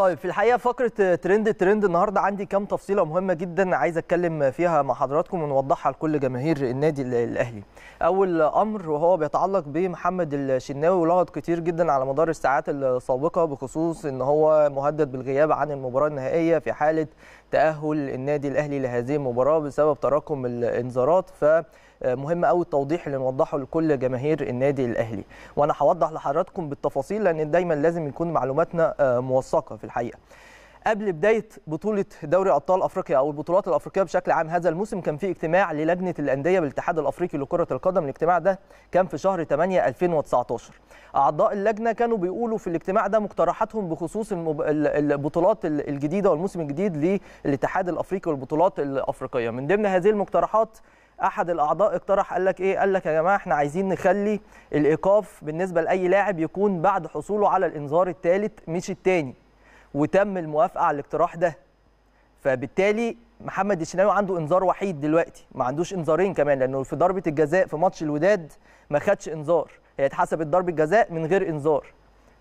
طيب في الحقيقه فقره ترند ترند النهارده عندي كام تفصيله مهمه جدا عايز اتكلم فيها مع حضراتكم ونوضحها لكل جماهير النادي الاهلي. اول امر وهو بيتعلق بمحمد الشناوي ولغط كتير جدا على مدار الساعات السابقه بخصوص ان هو مهدد بالغياب عن المباراه النهائيه في حاله تاهل النادي الاهلي لهذه المباراه بسبب تراكم الانذارات ف مهم قوي التوضيح اللي نوضحه لكل جماهير النادي الاهلي وانا هوضح لحضراتكم بالتفاصيل لان دايما لازم يكون معلوماتنا آه، موثقه في الحقيقه قبل بدايه بطوله دوري ابطال افريقيا او البطولات الافريقيه بشكل عام هذا الموسم كان في اجتماع للجنه الانديه بالاتحاد الافريقي لكره القدم الاجتماع ده كان في شهر 8 2019 اعضاء اللجنه كانوا بيقولوا في الاجتماع ده مقترحاتهم بخصوص البطولات الجديده والموسم الجديد للاتحاد الافريقي والبطولات الافريقيه من ضمن هذه المقترحات احد الاعضاء اقترح قال لك ايه قال لك يا جماعه احنا عايزين نخلي الايقاف بالنسبه لاي لاعب يكون بعد حصوله على الانذار الثالث مش الثاني وتم الموافقه على الاقتراح ده فبالتالي محمد الشناوي عنده انذار وحيد دلوقتي ما عندوش انذارين كمان لانه في ضربه الجزاء في ماتش الوداد ما خدش انذار هي اتحسبت ضربه جزاء من غير انذار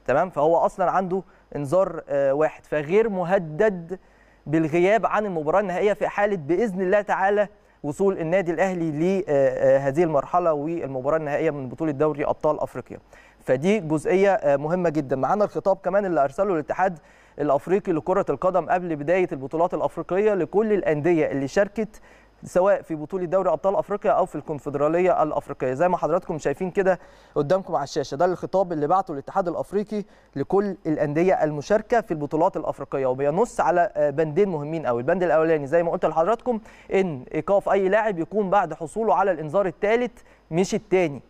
تمام فهو اصلا عنده انذار آه، واحد فغير مهدد بالغياب عن المباراه النهائيه في حاله باذن الله تعالى وصول النادي الاهلي لهذه آه، آه، المرحله والمباراه النهائيه من بطوله دوري ابطال افريقيا فدي جزئيه مهمه جدا معانا الخطاب كمان اللي ارسله الاتحاد الافريقي لكره القدم قبل بدايه البطولات الافريقيه لكل الانديه اللي شاركت سواء في بطوله دوري ابطال افريقيا او في الكونفدراليه الافريقيه زي ما حضراتكم شايفين كده قدامكم على الشاشه ده الخطاب اللي بعته الاتحاد الافريقي لكل الانديه المشاركه في البطولات الافريقيه وبينص على آه، بندين مهمين قوي البند الاولاني زي ما قلت لحضراتكم ان ايقاف اي لاعب يكون بعد حصوله على الانذار الثالث مش الثاني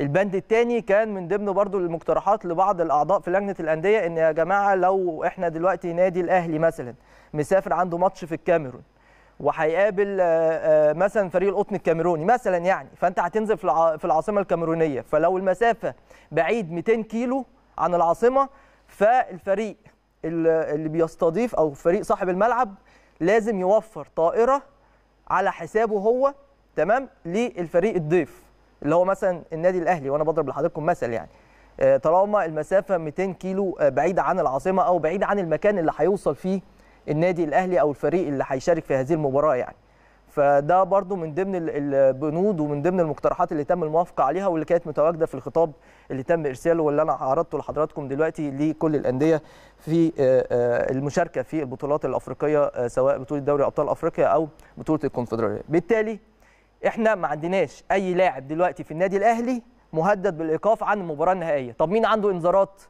البند الثاني كان من ضمن برضو المقترحات لبعض الاعضاء في لجنه الانديه ان يا جماعه لو احنا دلوقتي نادي الاهلي مثلا مسافر عنده ماتش في الكاميرون وهيقابل آه، آه، مثلا فريق القطن الكاميروني مثلا يعني فانت هتنزل في العاصمه الكاميرونيه فلو المسافه بعيد 200 كيلو عن العاصمه فالفريق اللي بيستضيف او فريق صاحب الملعب لازم يوفر طائره على حسابه هو تمام للفريق الضيف اللي هو مثلا النادي الاهلي وانا بضرب لحضراتكم مثل يعني آه، طالما المسافه 200 كيلو آه، بعيده عن العاصمه او بعيده عن المكان اللي هيوصل فيه النادي الاهلي او الفريق اللي هيشارك في هذه المباراه يعني فده برضو من ضمن البنود ومن ضمن المقترحات اللي تم الموافقه عليها واللي كانت متواجده في الخطاب اللي تم ارساله واللي انا عرضته لحضراتكم دلوقتي لكل الانديه في آه، المشاركه في البطولات الافريقيه سواء بطوله دوري ابطال افريقيا او بطوله الكونفدراليه بالتالي احنا ما عندناش اي لاعب دلوقتي في النادي الاهلي مهدد بالايقاف عن المباراه النهائيه طب مين عنده انذارات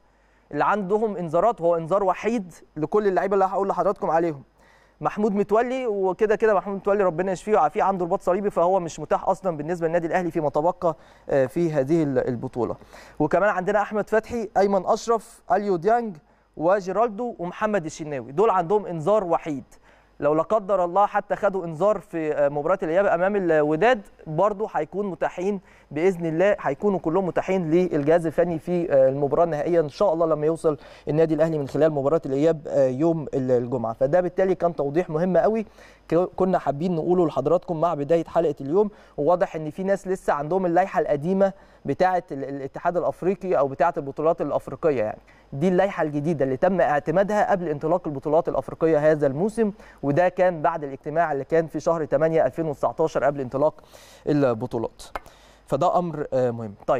اللي عندهم انذارات هو انذار وحيد لكل اللعيبه اللي هقول لحضراتكم عليهم محمود متولي وكده كده محمود متولي ربنا يشفيه ويعافيه عنده رباط صليبي فهو مش متاح اصلا بالنسبه للنادي الاهلي فيما تبقى آه، في هذه البطوله وكمان عندنا احمد فتحي ايمن اشرف اليو ديانج وجيرالدو ومحمد الشناوي دول عندهم انذار وحيد لو لا قدر الله حتى خدوا انذار في آه، مباراه الاياب امام الوداد برضه هيكون متاحين باذن الله هيكونوا كلهم متاحين للجهاز الفني في آه، المباراه النهائيه ان شاء الله لما يوصل النادي الاهلي من خلال مباراه الاياب آه، يوم الجمعه فده بالتالي كان توضيح مهم قوي كنا حابين نقوله لحضراتكم مع بدايه حلقه اليوم وواضح ان في ناس لسه عندهم اللائحه القديمه بتاعه الاتحاد الافريقي او بتاعه البطولات الافريقيه يعني دي اللائحه الجديده اللي تم اعتمادها قبل انطلاق البطولات الافريقيه هذا الموسم وده كان بعد الاجتماع اللي كان في شهر 8 2019 قبل انطلاق البطولات فده امر آه، مهم طيب